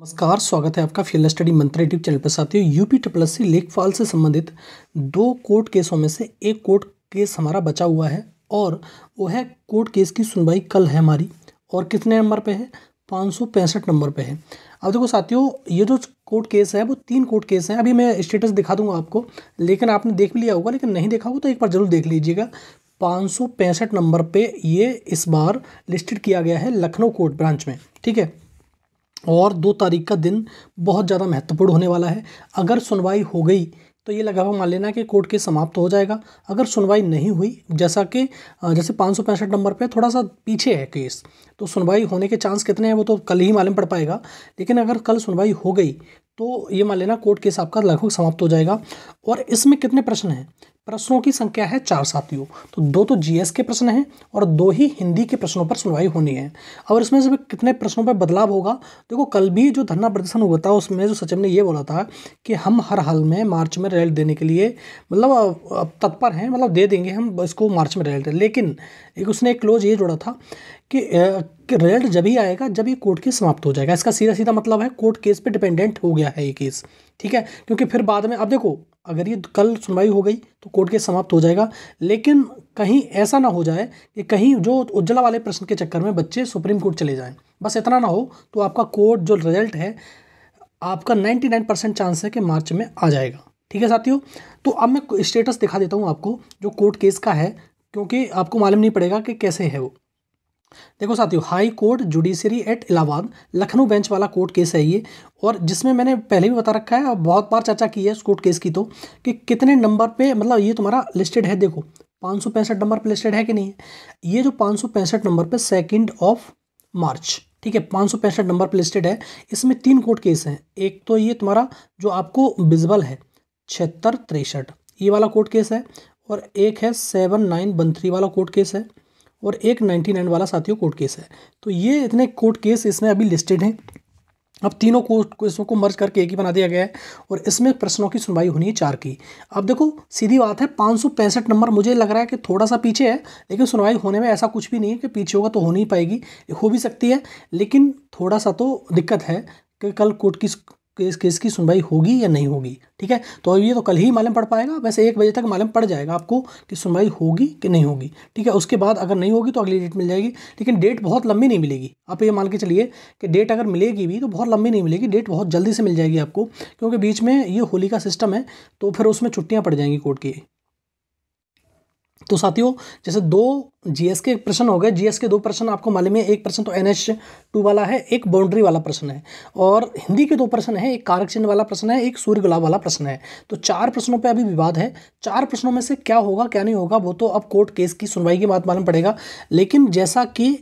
नमस्कार स्वागत है आपका फील्ड स्टडी मंत्री यूट्यूब चैनल पर साथियों यूपी ट्रिपल सी लेखपाल से संबंधित दो कोर्ट केसों में से एक कोर्ट केस हमारा बचा हुआ है और वो है कोर्ट केस की सुनवाई कल है हमारी और कितने नंबर पे है पाँच नंबर पे है अब देखो साथियों ये जो कोर्ट केस है वो तीन कोर्ट केस हैं अभी मैं स्टेटस दिखा दूंगा आपको लेकिन आपने देख भी लिया होगा लेकिन नहीं देखा होगा तो एक बार ज़रूर देख लीजिएगा पाँच नंबर पे ये इस बार लिस्टेड किया गया है लखनऊ कोर्ट ब्रांच में ठीक है और दो तारीख का दिन बहुत ज़्यादा महत्वपूर्ण होने वाला है अगर सुनवाई हो गई तो ये लगाव मान लेना कि कोर्ट के समाप्त हो जाएगा अगर सुनवाई नहीं हुई जैसा कि जैसे पाँच नंबर पे थोड़ा सा पीछे है केस तो सुनवाई होने के चांस कितने हैं वो तो कल ही मालूम पड़ पाएगा लेकिन अगर कल सुनवाई हो गई तो ये मान लेना कोर्ट केस आपका लगभग समाप्त हो जाएगा और इसमें कितने प्रश्न हैं प्रश्नों की संख्या है चार साथियों तो दो तो जीएस के प्रश्न हैं और दो ही हिंदी के प्रश्नों पर सुनवाई होनी है और इसमें से कितने प्रश्नों पर बदलाव होगा देखो कल भी जो धरना प्रदर्शन हुआ था उसमें जो सचिव ने ये बोला था कि हम हर हाल में मार्च में रेल देने के लिए मतलब तत्पर हैं मतलब दे देंगे हम इसको मार्च में रेल लेकिन एक उसने एक क्लोज ये जोड़ा था कि रिजल्ट जब ही आएगा जब ये कोर्ट केस समाप्त हो जाएगा इसका सीधा सीधा मतलब है कोर्ट केस पे डिपेंडेंट हो गया है ये केस ठीक है क्योंकि फिर बाद में अब देखो अगर ये कल सुनवाई हो गई तो कोर्ट केस समाप्त हो जाएगा लेकिन कहीं ऐसा ना हो जाए कि कहीं जो उज्ज्वला वाले प्रश्न के चक्कर में बच्चे सुप्रीम कोर्ट चले जाएँ बस इतना ना हो तो आपका कोर्ट जो रिजल्ट है आपका नाइन्टी नाइन परसेंट चांस है कि मार्च में आ जाएगा ठीक है साथियों तो अब मैं स्टेटस दिखा देता हूँ आपको जो कोर्ट केस का है क्योंकि आपको मालूम नहीं पड़ेगा कि कैसे है वो देखो साथियों high court judiciary at Allahabad Lucknow bench वाला कोर्ट केस है ये और जिसमें मैंने पहले भी बता रखा है और बहुत बार चर्चा की है इस कोर्ट केस की तो कि कितने नंबर पे मतलब ये तुम्हारा लिस्टेड है देखो पाँच सौ पैंसठ नंबर पे लिस्टेड है कि नहीं है ये जो पाँच सौ पैंसठ नंबर पर सेकेंड ऑफ मार्च ठीक है पाँच सौ पैंसठ नंबर पर लिस्टेड है इसमें तीन कोर्ट केस हैं एक तो ये तुम्हारा जो आपको बिजबल है छिहत्तर तिरसठ ये वाला कोर्ट केस है और एक है सेवन नाइन वन थ्री वाला कोर्ट केस है और एक नाइन्टी नाइन वाला साथियों कोर्ट केस है तो ये इतने कोर्ट केस इसमें अभी लिस्टेड हैं अब तीनों कोर्ट केसों को मर्ज करके एक ही बना दिया गया है और इसमें प्रश्नों की सुनवाई होनी है चार की अब देखो सीधी बात है पाँच नंबर मुझे लग रहा है कि थोड़ा सा पीछे है लेकिन सुनवाई होने में ऐसा कुछ भी नहीं है कि पीछे होगा तो हो नहीं पाएगी हो भी सकती है लेकिन थोड़ा सा तो दिक्कत है कि कल कोर्ट की केस केस की सुनवाई होगी या नहीं होगी ठीक है तो ये तो कल ही मालूम पड़ पाएगा वैसे एक बजे तक मालूम पड़ जाएगा आपको कि सुनवाई होगी कि नहीं होगी ठीक है उसके बाद अगर नहीं होगी तो अगली डेट मिल जाएगी लेकिन डेट बहुत लंबी नहीं मिलेगी आप ये मान के चलिए कि डेट अगर मिलेगी भी तो बहुत लंबी नहीं मिलेगी डेट बहुत जल्दी से मिल जाएगी आपको क्योंकि बीच में ये होली का सिस्टम है तो फिर उसमें छुट्टियाँ पड़ जाएंगी कोर्ट की तो साथियों जैसे दो जीएस के प्रश्न हो गए जीएस के दो प्रश्न आपको मालूम है एक प्रश्न तो एन एच टू वाला है एक बाउंड्री वाला प्रश्न है और हिंदी के दो प्रश्न है एक कारक चिन्ह वाला प्रश्न है एक सूर्य गुलाब वाला प्रश्न है तो चार प्रश्नों पे अभी विवाद है चार प्रश्नों में से क्या होगा क्या नहीं होगा वो तो अब कोर्ट केस की सुनवाई के बाद मालूम पड़ेगा लेकिन जैसा कि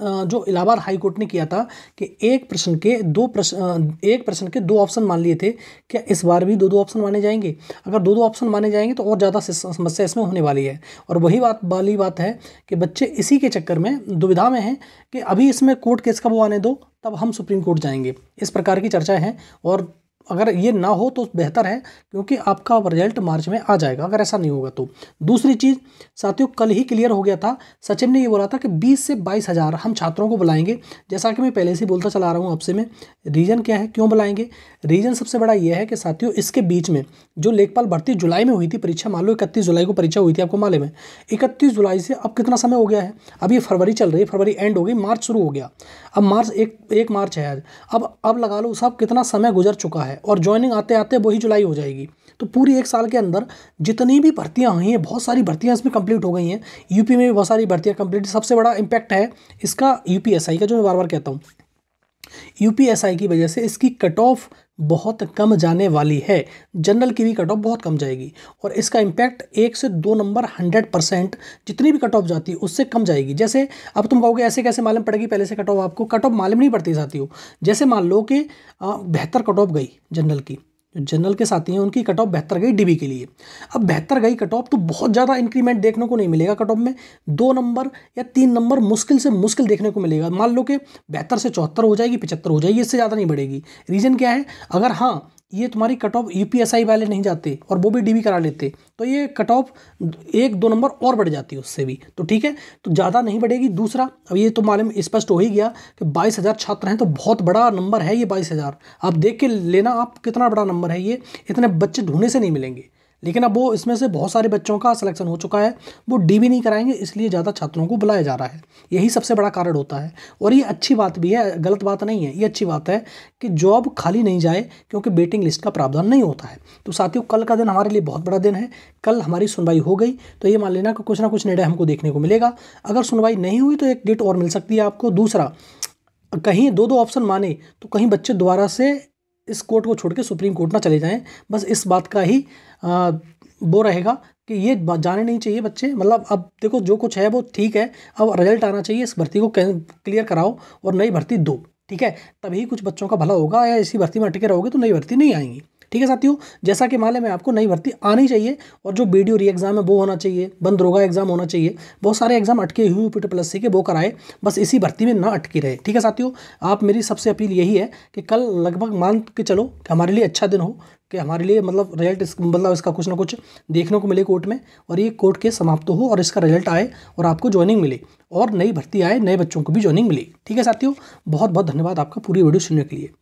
जो इलाहाबाद हाई कोर्ट ने किया था कि एक प्रश्न के दो प्रश्न एक प्रश्न के दो ऑप्शन मान लिए थे क्या इस बार भी दो दो ऑप्शन माने जाएंगे अगर दो दो ऑप्शन माने जाएंगे तो और ज़्यादा समस्या इसमें होने वाली है और वही बात वाली बात है कि बच्चे इसी के चक्कर में दुविधा में हैं कि अभी इसमें कोर्ट केस कब आने दो तब हम सुप्रीम कोर्ट जाएंगे इस प्रकार की चर्चा है और अगर ये ना हो तो बेहतर है क्योंकि आपका रिजल्ट मार्च में आ जाएगा अगर ऐसा नहीं होगा तो दूसरी चीज़ साथियों कल ही क्लियर हो गया था सचिन ने ये बोला था कि 20 से बाईस हज़ार हम छात्रों को बुलाएंगे जैसा कि मैं पहले से बोलता चला रहा हूँ आपसे में रीज़न क्या है क्यों बुलाएंगे रीज़न सबसे बड़ा यह है कि साथियों इसके बीच में जो लेखपाल भर्ती जुलाई में हुई थी परीक्षा मान लो इकतीस जुलाई को परीक्षा हुई थी आपको मालूम है इकतीस जुलाई से अब कितना समय हो गया है अब ये फरवरी चल रही है फरवरी एंड हो गई मार्च शुरू हो गया अब मार्च एक, एक मार्च है आज अब अब लगा लो साहब कितना समय गुजर चुका है है और ज्वाइनिंग आते आते वही जुलाई हो जाएगी तो पूरी एक साल के अंदर जितनी भी भर्तियाँ हुई हैं बहुत सारी भर्तियाँ इसमें कंप्लीट हो गई हैं यूपी में भी बहुत सारी भर्तियाँ कंप्लीट सबसे बड़ा इम्पैक्ट है इसका यूपीएसआई का जो मैं बार बार कहता हूँ यूपीएसआई की वजह से इसकी कट ऑफ बहुत कम जाने वाली है जनरल की भी कट ऑफ बहुत कम जाएगी और इसका इम्पैक्ट एक से दो नंबर हंड्रेड परसेंट जितनी भी कट ऑफ जाती है उससे कम जाएगी जैसे अब तुम कहोगे ऐसे कैसे मालूम पड़ेगी पहले से कट ऑफ आपको कट ऑफ मालूम नहीं पड़ती जाती हो जैसे मान लो कि बेहतर कट ऑफ गई जनरल की जो जनरल के साथी हैं उनकी कट ऑफ बेहतर गई डीबी के लिए अब बेहतर गई कट ऑफ तो बहुत ज़्यादा इंक्रीमेंट देखने को नहीं मिलेगा कट ऑफ में दो नंबर या तीन नंबर मुश्किल से मुश्किल देखने को मिलेगा मान लो कि बेहतर से चौहत्तर हो जाएगी पचहत्तर हो जाएगी इससे ज़्यादा नहीं बढ़ेगी रीज़न क्या है अगर हाँ ये तुम्हारी कट ऑफ यू वाले नहीं जाते और वो भी डीबी करा लेते तो ये कट ऑफ एक दो नंबर और बढ़ जाती है उससे भी तो ठीक है तो ज़्यादा नहीं बढ़ेगी दूसरा अब ये तो मालूम स्पष्ट हो ही गया कि बाईस हज़ार छात्र हैं तो बहुत बड़ा नंबर है ये बाईस हज़ार आप देख के लेना आप कितना बड़ा नंबर है ये इतने बच्चे ढूंढने से नहीं मिलेंगे लेकिन अब वो इसमें से बहुत सारे बच्चों का सिलेक्शन हो चुका है वो डी भी नहीं कराएंगे इसलिए ज़्यादा छात्रों को बुलाया जा रहा है यही सबसे बड़ा कारण होता है और ये अच्छी बात भी है गलत बात नहीं है ये अच्छी बात है कि जॉब खाली नहीं जाए क्योंकि वेटिंग लिस्ट का प्रावधान नहीं होता है तो साथियों कल का दिन हमारे लिए बहुत बड़ा दिन है कल हमारी सुनवाई हो गई तो ये मान लेना कि कुछ ना कुछ निर्णय हमको देखने को मिलेगा अगर सुनवाई नहीं हुई तो एक डेट और मिल सकती है आपको दूसरा कहीं दो दो ऑप्शन माने तो कहीं बच्चे दोबारा से इस कोर्ट को छोड़ के सुप्रीम कोर्ट ना चले जाएं बस इस बात का ही आ, वो रहेगा कि ये जाने नहीं चाहिए बच्चे मतलब अब देखो जो कुछ है वो ठीक है अब रिजल्ट आना चाहिए इस भर्ती को क्लियर कराओ और नई भर्ती दो ठीक है तभी कुछ बच्चों का भला होगा या इसी भर्ती में अटके रहोगे तो नई भर्ती नहीं आएंगी ठीक है साथियों जैसा कि माले में आपको नई भर्ती आनी चाहिए और जो बी डी री एग्ज़ाम है वो होना चाहिए बंद रोगा एग्ज़ाम होना चाहिए बहुत सारे एग्ज़ाम अटके हुए यूपी प्लस सी के वो कराए बस इसी भर्ती में ना अटकी रहे ठीक है साथियों आप मेरी सबसे अपील यही है कि कल लगभग मान के चलो कि हमारे लिए अच्छा दिन हो कि हमारे लिए मतलब रिजल्ट इस मतलब इसका कुछ ना कुछ देखने को मिले कोर्ट में और ये कोर्ट के समाप्त हो और इसका रिजल्ट आए और आपको ज्वाइनिंग मिले और नई भर्ती आए नए बच्चों को भी ज्वाइनिंग मिले ठीक है साथियों बहुत बहुत धन्यवाद आपका पूरी वीडियो सुनने के लिए